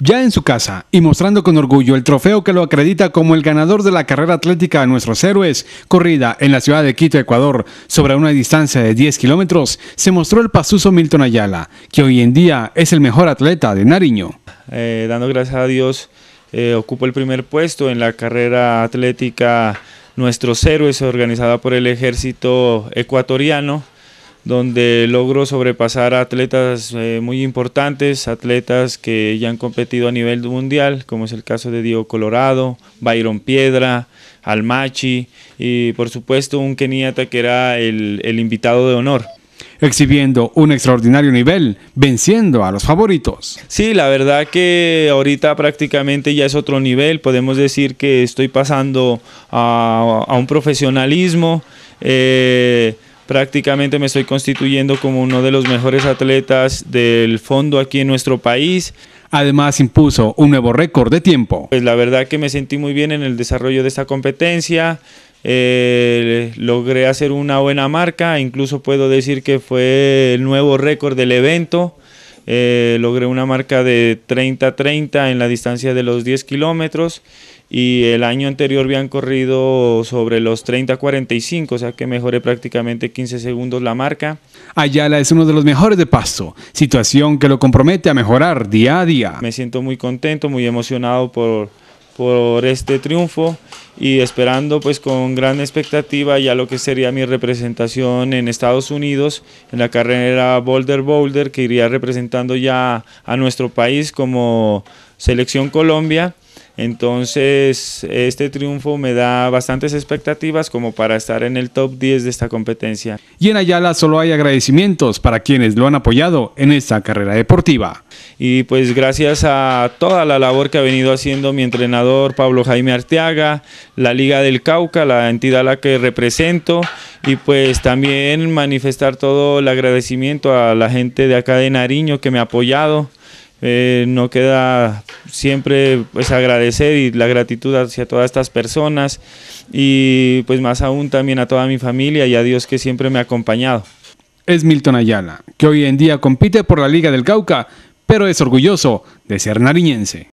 Ya en su casa y mostrando con orgullo el trofeo que lo acredita como el ganador de la carrera atlética de nuestros héroes, corrida en la ciudad de Quito, Ecuador, sobre una distancia de 10 kilómetros, se mostró el pasuso Milton Ayala, que hoy en día es el mejor atleta de Nariño. Eh, dando gracias a Dios, eh, ocupo el primer puesto en la carrera atlética Nuestros Héroes, organizada por el ejército ecuatoriano donde logro sobrepasar a atletas eh, muy importantes, atletas que ya han competido a nivel mundial, como es el caso de Diego Colorado, Byron Piedra, Almachi y por supuesto un Keniata que era el, invitado de honor exhibiendo un extraordinario nivel, venciendo a los favoritos. Sí, la verdad que ahorita prácticamente ya es otro nivel, podemos decir que estoy pasando a, un profesionalismo. Eh, prácticamente me estoy constituyendo como uno de los mejores atletas del fondo aquí en nuestro país. Además impuso un nuevo récord de tiempo. Pues la verdad que me sentí muy bien en el desarrollo de esta competencia. Eh, logré hacer una buena marca, incluso puedo decir que fue el nuevo récord del evento. Eh, logré una marca de 30-30 en la distancia de los 10 kilómetros y el año anterior habían corrido sobre los 30-45, o sea que mejoré prácticamente 15 segundos la marca. Ayala es uno de los mejores de paso, situación que lo compromete a mejorar día a día. Me siento muy contento, muy emocionado por por este triunfo y esperando pues con gran expectativa ya lo que sería mi representación en Estados Unidos en la carrera Boulder Boulder que iría representando ya a nuestro país como selección Colombia. Entonces, este triunfo me da bastantes expectativas como para estar en el top 10 de esta competencia. Y en Ayala solo hay agradecimientos para quienes lo han apoyado en esta carrera deportiva. Y pues gracias a toda la labor que ha venido haciendo mi entrenador Pablo Jaime Arteaga, la Liga del Cauca, la entidad a la que represento y pues también manifestar todo el agradecimiento a la gente de acá de Nariño que me ha apoyado eh, no queda siempre pues agradecer y la gratitud hacia todas estas personas y pues más aún también a toda mi familia y a Dios que siempre me ha acompañado. Es Milton Ayala, que hoy en día compite por la Liga del Cauca, pero es orgulloso de ser nariñense.